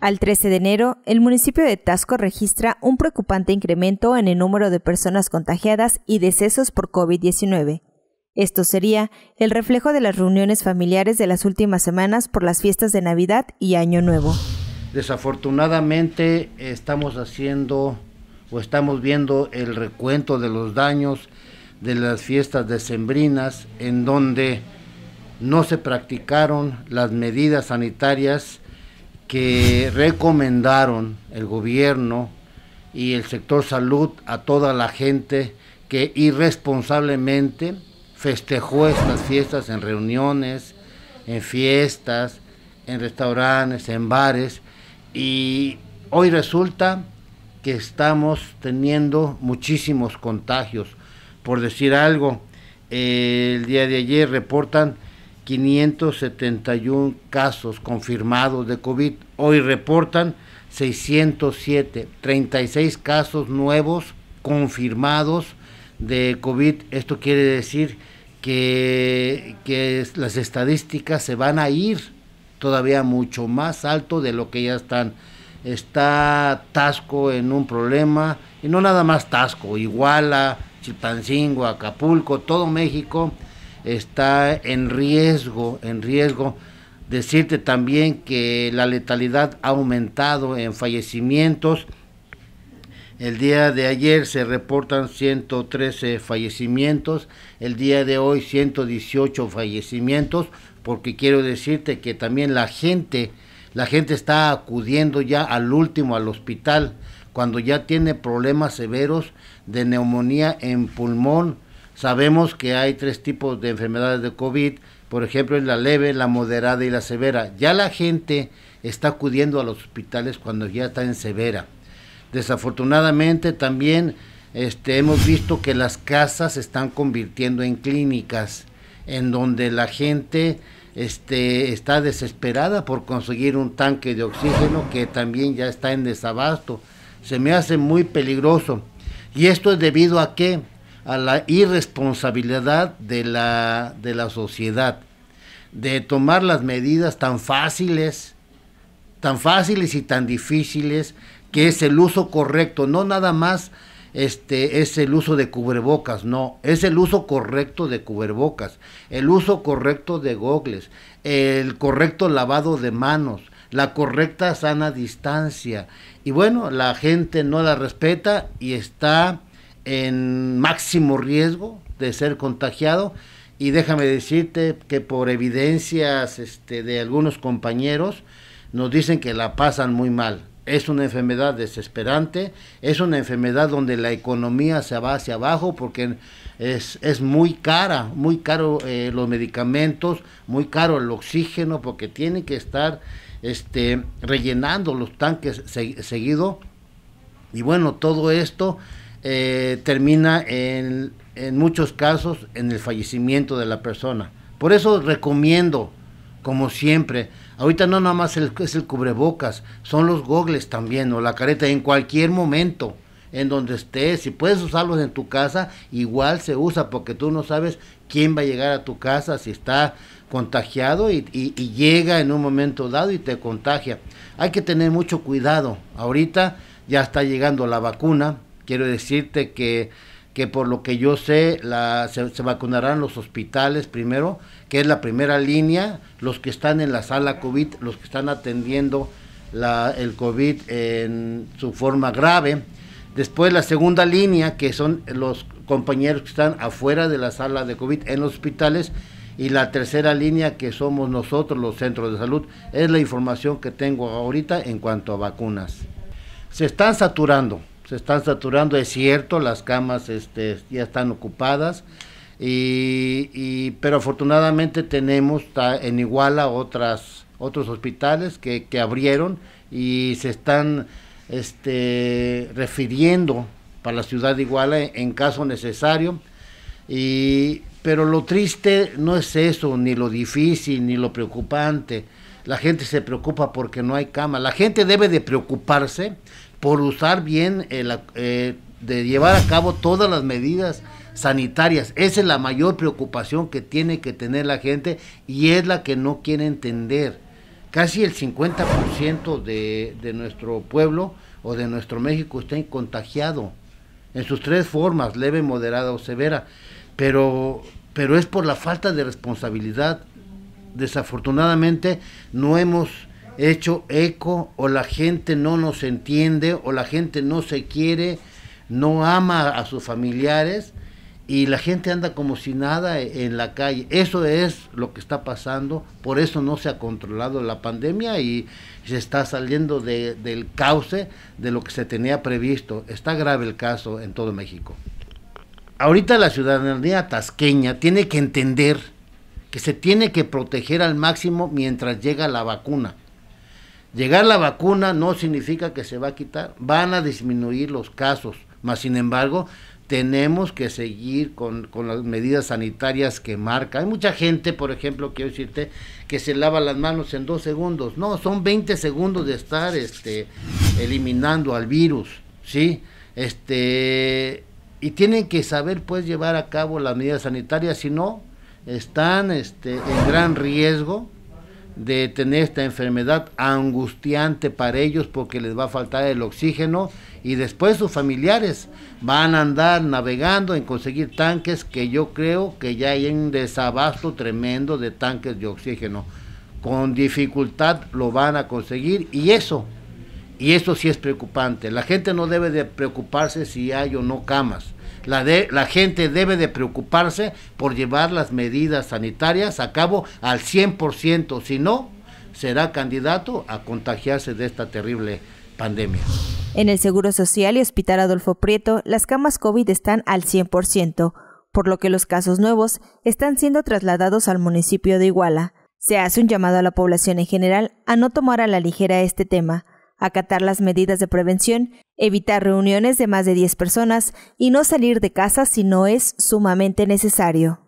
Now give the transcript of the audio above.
Al 13 de enero, el municipio de Tasco registra un preocupante incremento en el número de personas contagiadas y decesos por COVID-19. Esto sería el reflejo de las reuniones familiares de las últimas semanas por las fiestas de Navidad y Año Nuevo. Desafortunadamente estamos haciendo o estamos viendo el recuento de los daños de las fiestas decembrinas en donde no se practicaron las medidas sanitarias que recomendaron el gobierno y el sector salud a toda la gente que irresponsablemente festejó estas fiestas en reuniones, en fiestas, en restaurantes, en bares y hoy resulta que estamos teniendo muchísimos contagios. Por decir algo, el día de ayer reportan 571 casos confirmados de COVID. Hoy reportan 607, 36 casos nuevos confirmados de COVID. Esto quiere decir que, que las estadísticas se van a ir todavía mucho más alto de lo que ya están. Está Tasco en un problema, y no nada más Tasco, Iguala, Chilpancingo, Acapulco, todo México está en riesgo, en riesgo. Decirte también que la letalidad ha aumentado en fallecimientos. El día de ayer se reportan 113 fallecimientos, el día de hoy 118 fallecimientos, porque quiero decirte que también la gente, la gente está acudiendo ya al último al hospital cuando ya tiene problemas severos de neumonía en pulmón, Sabemos que hay tres tipos de enfermedades de COVID, por ejemplo, la leve, la moderada y la severa. Ya la gente está acudiendo a los hospitales cuando ya está en severa. Desafortunadamente también este, hemos visto que las casas se están convirtiendo en clínicas, en donde la gente este, está desesperada por conseguir un tanque de oxígeno que también ya está en desabasto. Se me hace muy peligroso. ¿Y esto es debido a qué? a la irresponsabilidad de la, de la sociedad, de tomar las medidas tan fáciles, tan fáciles y tan difíciles, que es el uso correcto, no nada más este es el uso de cubrebocas, no, es el uso correcto de cubrebocas, el uso correcto de gogles, el correcto lavado de manos, la correcta sana distancia. Y bueno, la gente no la respeta y está en máximo riesgo de ser contagiado y déjame decirte que por evidencias este, de algunos compañeros nos dicen que la pasan muy mal. Es una enfermedad desesperante, es una enfermedad donde la economía se va hacia abajo porque es, muy cara, muy caro eh, los medicamentos, muy caro el oxígeno porque tiene que estar este, rellenando los tanques seguido. Y bueno, todo esto eh, termina en, muchos casos en el fallecimiento de la persona. Por eso recomiendo, como siempre, ahorita no nada más el, es el cubrebocas, son los gogles también o la careta en cualquier momento en donde estés, si puedes usarlos en tu casa, igual se usa porque tú no sabes quién va a llegar a tu casa, si está contagiado y, y llega en un momento dado y te contagia. Hay que tener mucho cuidado. Ahorita ya está llegando la vacuna, quiero decirte que, por lo que yo sé, la, se, vacunarán los hospitales primero, que es la primera línea, los que están en la sala COVID, los que están atendiendo la, el COVID en su forma grave. Después la segunda línea, que son los compañeros que están afuera de la sala de COVID en los hospitales. Y la tercera línea, que somos nosotros los centros de salud. Es la información que tengo ahorita en cuanto a vacunas. Se están saturando se están saturando, es cierto, las camas este, ya están ocupadas, y, pero afortunadamente tenemos en Iguala otras, otros hospitales que, abrieron y se están este, refiriendo para la ciudad de Iguala en, caso necesario. pero lo triste no es eso, ni lo difícil, ni lo preocupante. La gente se preocupa porque no hay cama. La gente debe de preocuparse por usar bien, eh, eh, de llevar a cabo todas las medidas sanitarias. Esa es la mayor preocupación que tiene que tener la gente y es la que no quiere entender. Casi el 50% de, de nuestro pueblo o de nuestro México está contagiado en sus tres formas, leve, moderada o severa. Pero, pero es por la falta de responsabilidad. Desafortunadamente no hemos hecho eco o la gente no nos entiende o la gente no se quiere, no ama a sus familiares y la gente anda como si nada e-, en la calle. Eso es lo que está pasando, por eso no se ha controlado la pandemia y se está saliendo del cauce de lo que se tenía previsto. Está grave el caso en todo México. Ahorita la ciudadanía tasqueña tiene que entender que se tiene que proteger al máximo mientras llega la vacuna. Llegar la vacuna no significa que se va a quitar, van a disminuir los casos, más sin embargo, tenemos que seguir con, las medidas sanitarias que marca. Hay mucha gente, por ejemplo, quiero decirte, que se lava las manos en dos segundos. No, son 20 segundos de estar este, eliminando al virus, ¿sí? Este, y tienen que saber, pues, llevar a cabo las medidas sanitarias, si no, están este, en gran riesgo de tener esta enfermedad angustiante para ellos porque les va a faltar el oxígeno y después sus familiares van a andar navegando en conseguir tanques que yo creo que ya hay un desabasto tremendo de tanques de oxígeno. Con dificultad lo van a conseguir y eso, y eso sí es preocupante. La gente no debe de preocuparse si hay o no camas la, la gente debe de preocuparse por llevar las medidas sanitarias a cabo al 100%, si no, será candidato a contagiarse de esta terrible pandemia. En el Seguro Social y Hospital Adolfo Prieto, las camas COVID están al 100%, por lo que los casos nuevos están siendo trasladados al municipio de Iguala. Se hace un llamado a la población en general a no tomar a la ligera este tema, acatar las medidas de prevención, evitar reuniones de más de 10 personas y no salir de casa si no es sumamente necesario.